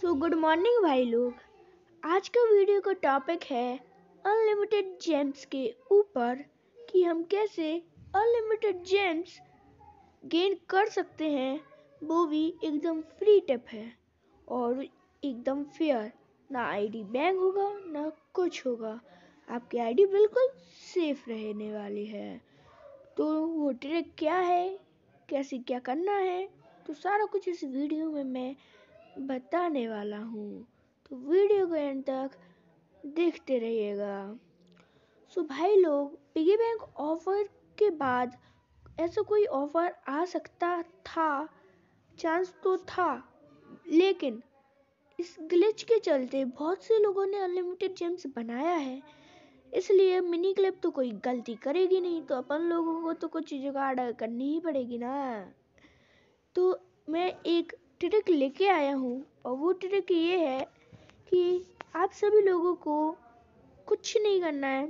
so good morning भाई लोग आज का वीडियो का टॉपिक है अनलिमिटेड जेम्स के ऊपर कि हम कैसे अनलिमिटेड जेम्स गेन कर सकते हैं वो भी एकदम फ्री टिप है और एकदम फेयर ना आईडी बैंक होगा ना कुछ होगा आपकी आईडी बिल्कुल सेफ रहने वाली है तो वो ट्रिक क्या है कैसे क्या करना है तो सारा कुछ इस वीडियो में मैं बताने वाला हूँ तो वीडियो को एंड तक देखते रहिएगा सो भाई लोग पिगी बैंक ऑफर के बाद ऐसा कोई ऑफर आ सकता था चांस तो था लेकिन इस ग्लिच के चलते बहुत से लोगों ने अनलिमिटेड जेम्स बनाया है इसलिए मिनी क्लिप तो कोई गलती करेगी नहीं तो अपन लोगों को तो कुछ चीज़ों का करनी ही पड़ेगी ना तो मैं एक ट्रिक लेके आया हूँ और वो ट्रिक ये है कि आप सभी लोगों को कुछ नहीं करना है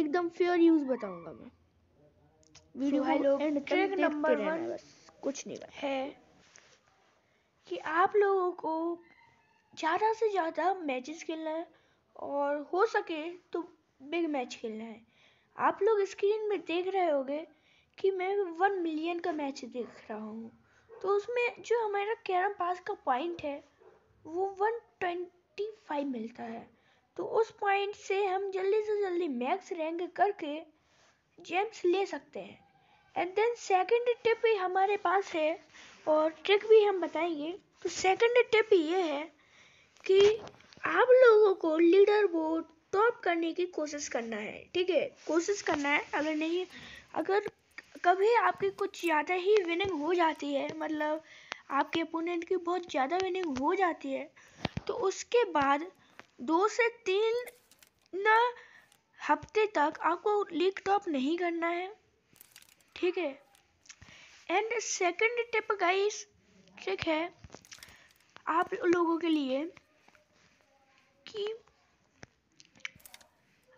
एकदम फेयर यूज बताऊंगा मैं वीडियो so, लोग ट्रिक नंबर वन कुछ नहीं करना है कि आप लोगों को ज़्यादा से ज़्यादा मैचेस खेलना है और हो सके तो बिग मैच खेलना है आप लोग स्क्रीन में देख रहे होंगे कि मैं वन मिलियन का मैच देख रहा हूँ तो उसमें जो हमारा कैरम पास का पॉइंट है वो वन ट्वेंटी फाइव मिलता है तो उस पॉइंट से हम जल्दी से जल्दी मैक्स रैंक करके जेम्स ले सकते हैं एंड देन सेकंड टिप भी हमारे पास है और ट्रिक भी हम बताएंगे तो सेकंड टिप ये है कि आप लोगों को लीडर बोर्ड टॉप करने की कोशिश करना है ठीक है कोशिश करना है अगर नहीं अगर कभी आपकी कुछ ज़्यादा ही विनिंग हो जाती है मतलब आपके अपोनेंट की बहुत ज़्यादा विनिंग हो जाती है तो उसके बाद दो से तीन न हफ्ते तक आपको लीक टॉप नहीं करना है ठीक है एंड सेकंड टिप गाइस ठीक है आप लोगों के लिए कि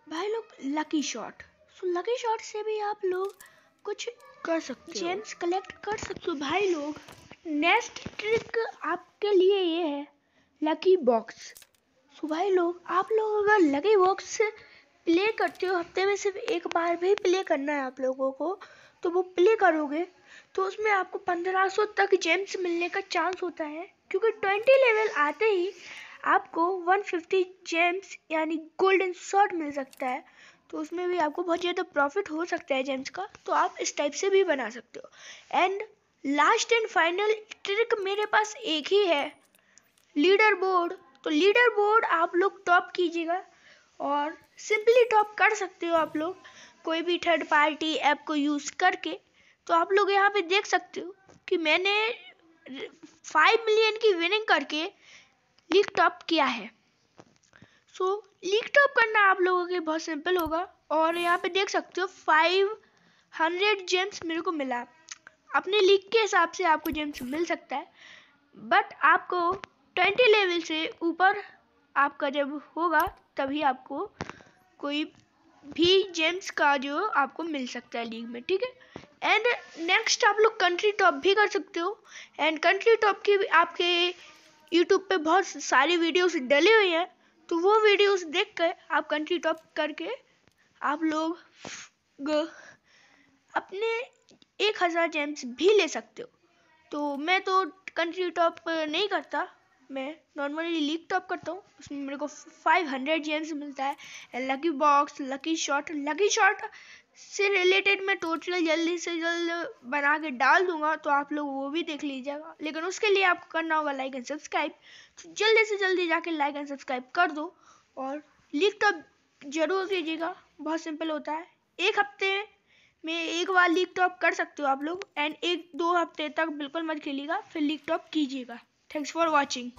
भाई लोग lucky shot so lucky shot से भी आप लोग कुछ कर सकते जेम्स कलेक्ट कर सकते हो तो भाई लोग नेक्स्ट ट्रिक आपके लिए ये है लकी बॉक्स सो भाई लोग आप लोग अगर लकी बॉक्स प्ले करते हो हफ्ते में सिर्फ एक बार भी प्ले करना है आप लोगों को तो वो प्ले करोगे तो उसमें आपको 1500 तक जेम्स मिलने का चांस होता है क्योंकि 20 लेवल आते ही आपको 150 जेम्स यानी गोल्डन शॉट मिल सकता है तो उसमें भी आपको बहुत ज़्यादा प्रॉफिट हो सकता है जेम्स का तो आप इस टाइप से भी बना सकते हो and last and final trick मेरे पास एक ही है लीडर बोर्ड तो लीडर बोर्ड आप लोग टॉप कीजिएगा और सिंपली टॉप कर सकते हो आप लोग कोई भी थर्ड पार्टी ऐप को यूज़ करके तो आप लोग यहाँ पे देख सकते हो कि मैंने फाइव मिलियन की विनिंग करके लीग टॉप किया है सो so, टॉप तो करना आप लोगों के बहुत सिंपल होगा और यहाँ पे देख सकते हो फाइव हंड्रेड जेम्स मेरे को मिला अपने लीग के हिसाब से आपको जेम्स मिल सकता है बट आपको ट्वेंटी लेवल से ऊपर आपका जब होगा तभी आपको कोई भी जेम्स का जो आपको मिल सकता है लीग में ठीक है एंड नेक्स्ट आप लोग कंट्री टॉप भी कर सकते हो एंड कंट्री टॉप की आपके यूट्यूब पे बहुत सारी वीडियोस डली हुई हैं तो वो वीडियोस कर आप कंट्री टॉप करके आप लोग अपने एक हज़ार जेम्स भी ले सकते हो तो मैं तो कंट्री टॉप नहीं करता मैं नॉर्मली लीग टॉप करता हूँ उसमें मेरे को 500 जेम्स मिलता है lucky box lucky shot lucky shot से रिलेटेड मैं टोटल जल्दी से जल्द बना के डाल दूंगा तो आप लोग वो भी देख लीजिएगा लेकिन उसके लिए आपको करना होगा लाइक एंड सब्सक्राइब तो जल्दी से जल्दी जाके लाइक एंड सब्सक्राइब कर दो और लीक तो जरूर कीजिएगा बहुत सिंपल होता है एक हफ्ते में एक बार लीक टॉप तो कर सकते हो आप लोग एंड एक दो हफ्ते तक बिल्कुल मत खेलिएगा फिर लीक टॉप तो कीजिएगा थैंक्स फॉर वॉचिंग